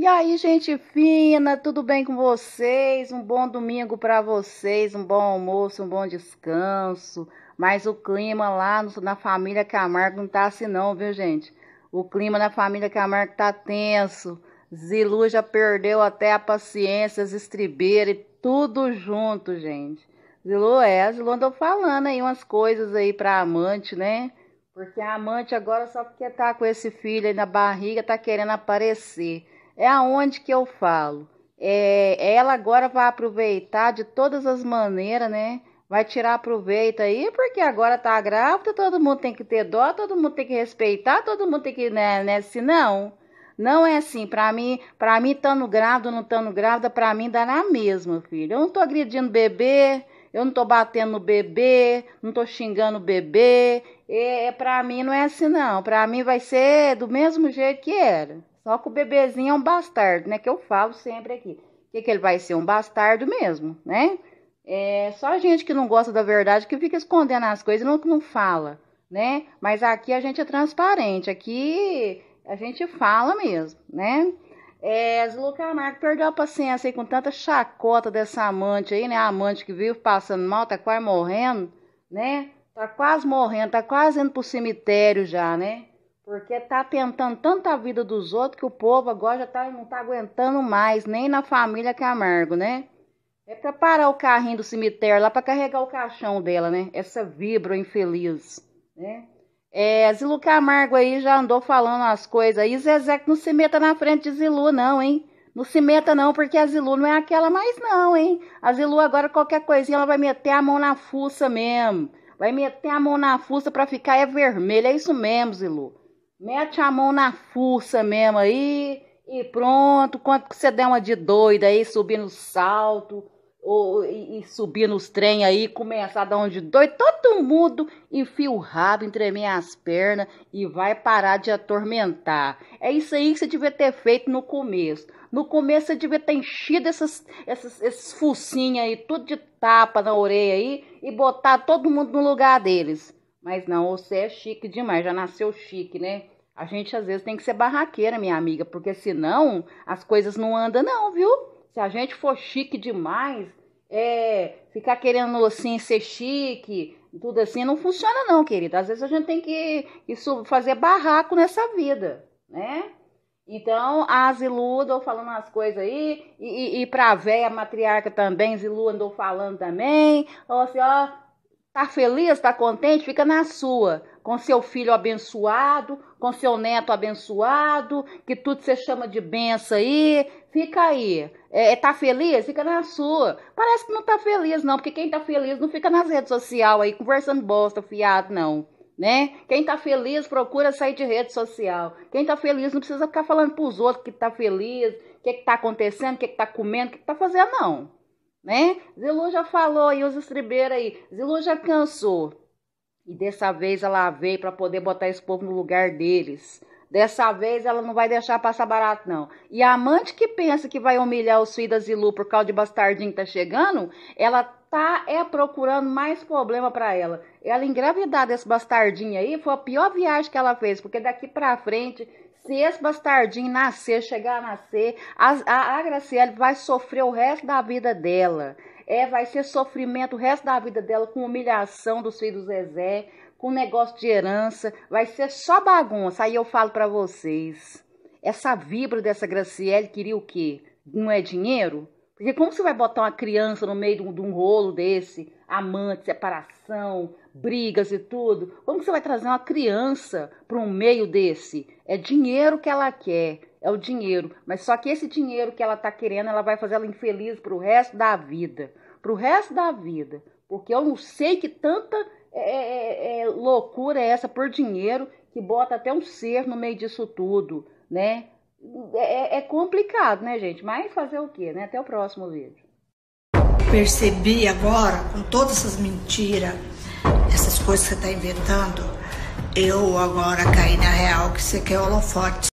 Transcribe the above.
E aí, gente fina, tudo bem com vocês? Um bom domingo para vocês, um bom almoço, um bom descanso. Mas o clima lá no, na família Camargo não tá assim não, viu, gente? O clima na família Camargo tá tenso. Zilu já perdeu até a paciência, as estribeiras e tudo junto, gente. Zilu é, Zilu andou falando aí umas coisas aí pra amante, né? Porque a amante agora só porque tá com esse filho aí na barriga, tá querendo aparecer. É aonde que eu falo. É, ela agora vai aproveitar de todas as maneiras, né? Vai tirar proveito aí, porque agora tá grávida, todo mundo tem que ter dó, todo mundo tem que respeitar, todo mundo tem que, né, né se não, não é assim, para mim, para mim estando grávida, não estando grávida, para mim dá na mesma, filho. Eu não tô agredindo bebê, eu não tô batendo no bebê, não tô xingando o bebê. É, é para mim não é assim não. Para mim vai ser do mesmo jeito que era. Só que o bebezinho é um bastardo, né? Que eu falo sempre aqui. Que, que ele vai ser um bastardo mesmo, né? É só a gente que não gosta da verdade que fica escondendo as coisas e não, não fala, né? Mas aqui a gente é transparente, aqui a gente fala mesmo, né? É, Zulu Camargo perdeu a paciência aí com tanta chacota dessa amante aí, né? A amante que vive passando mal, tá quase morrendo, né? Tá quase morrendo, tá quase indo pro cemitério já, né? Porque tá tentando tanto a vida dos outros que o povo agora já tá, não tá aguentando mais, nem na família que é amargo, né? É pra parar o carrinho do cemitério lá pra carregar o caixão dela, né? Essa vibra infeliz, né? É, Zilu Camargo é aí já andou falando as coisas aí. Zezé não se meta na frente de Zilu, não, hein? Não se meta, não, porque a Zilu não é aquela mais, não, hein? A Zilu agora, qualquer coisinha, ela vai meter a mão na fuça mesmo. Vai meter a mão na fuça pra ficar é vermelha. É isso mesmo, Zilu. Mete a mão na força mesmo aí e pronto. Quanto que você der uma de doida aí, subir no salto ou, e, e subir nos trem aí, começar a dar uma de doida, todo mundo enfia o rabo entre minhas pernas e vai parar de atormentar. É isso aí que você devia ter feito no começo. No começo você devia ter enchido essas, essas, esses focinhos aí, tudo de tapa na orelha aí e botar todo mundo no lugar deles. Mas não, você é chique demais, já nasceu chique, né? A gente às vezes tem que ser barraqueira, minha amiga, porque senão as coisas não andam, não, viu? Se a gente for chique demais, é, ficar querendo assim ser chique, tudo assim, não funciona, não, querida. Às vezes a gente tem que isso, fazer barraco nessa vida, né? Então, a Zilu andou falando umas coisas aí, e, e, e pra véia matriarca também, Zilu andou falando também. Falou assim, ó, tá feliz, tá contente, fica na sua com seu filho abençoado, com seu neto abençoado, que tudo você chama de benção aí. Fica aí. É, é, tá feliz? Fica na sua. Parece que não tá feliz, não, porque quem tá feliz não fica nas redes sociais aí conversando bosta, fiado, não. Né? Quem tá feliz procura sair de rede social. Quem tá feliz não precisa ficar falando pros outros que tá feliz, o que, que tá acontecendo, o que, que tá comendo, o que, que tá fazendo, não. Né? Zilu já falou aí, os estribeiros aí. Zilu já cansou. E dessa vez ela veio para poder botar esse povo no lugar deles. Dessa vez ela não vai deixar passar barato, não. E a amante que pensa que vai humilhar os filhos e Lu por causa de bastardinho que tá chegando, ela tá é procurando mais problema para ela. Ela engravidar desse bastardinho aí foi a pior viagem que ela fez, porque daqui para frente, se esse bastardinho nascer, chegar a nascer, a, a, a Graciela vai sofrer o resto da vida dela. É, vai ser sofrimento o resto da vida dela com humilhação dos filhos do Zezé, com negócio de herança, vai ser só bagunça. Aí eu falo para vocês. Essa vibra dessa Graciele queria o quê? Não é dinheiro? Porque como você vai botar uma criança no meio de um, de um rolo desse? Amante, separação, brigas e tudo. Como você vai trazer uma criança para um meio desse? É dinheiro que ela quer, é o dinheiro. Mas só que esse dinheiro que ela está querendo, ela vai fazer ela infeliz para o resto da vida. Para o resto da vida. Porque eu não sei que tanta é, é, é, é, loucura é essa por dinheiro que bota até um ser no meio disso tudo, né? É, é, é complicado, né, gente? Mas fazer o quê, né? Até o próximo vídeo. Percebi agora, com todas essas mentiras, essas coisas que você está inventando, eu agora caí na real que você quer holofote.